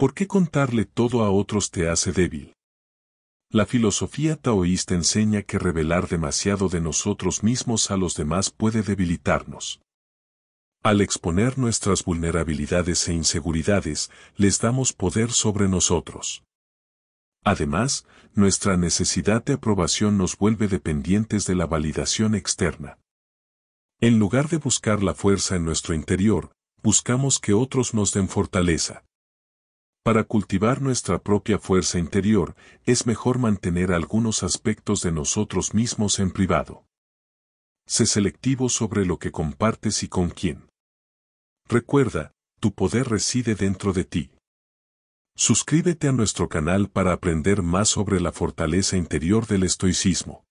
¿Por qué contarle todo a otros te hace débil? La filosofía taoísta enseña que revelar demasiado de nosotros mismos a los demás puede debilitarnos. Al exponer nuestras vulnerabilidades e inseguridades, les damos poder sobre nosotros. Además, nuestra necesidad de aprobación nos vuelve dependientes de la validación externa. En lugar de buscar la fuerza en nuestro interior, buscamos que otros nos den fortaleza. Para cultivar nuestra propia fuerza interior, es mejor mantener algunos aspectos de nosotros mismos en privado. Sé selectivo sobre lo que compartes y con quién. Recuerda, tu poder reside dentro de ti. Suscríbete a nuestro canal para aprender más sobre la fortaleza interior del estoicismo.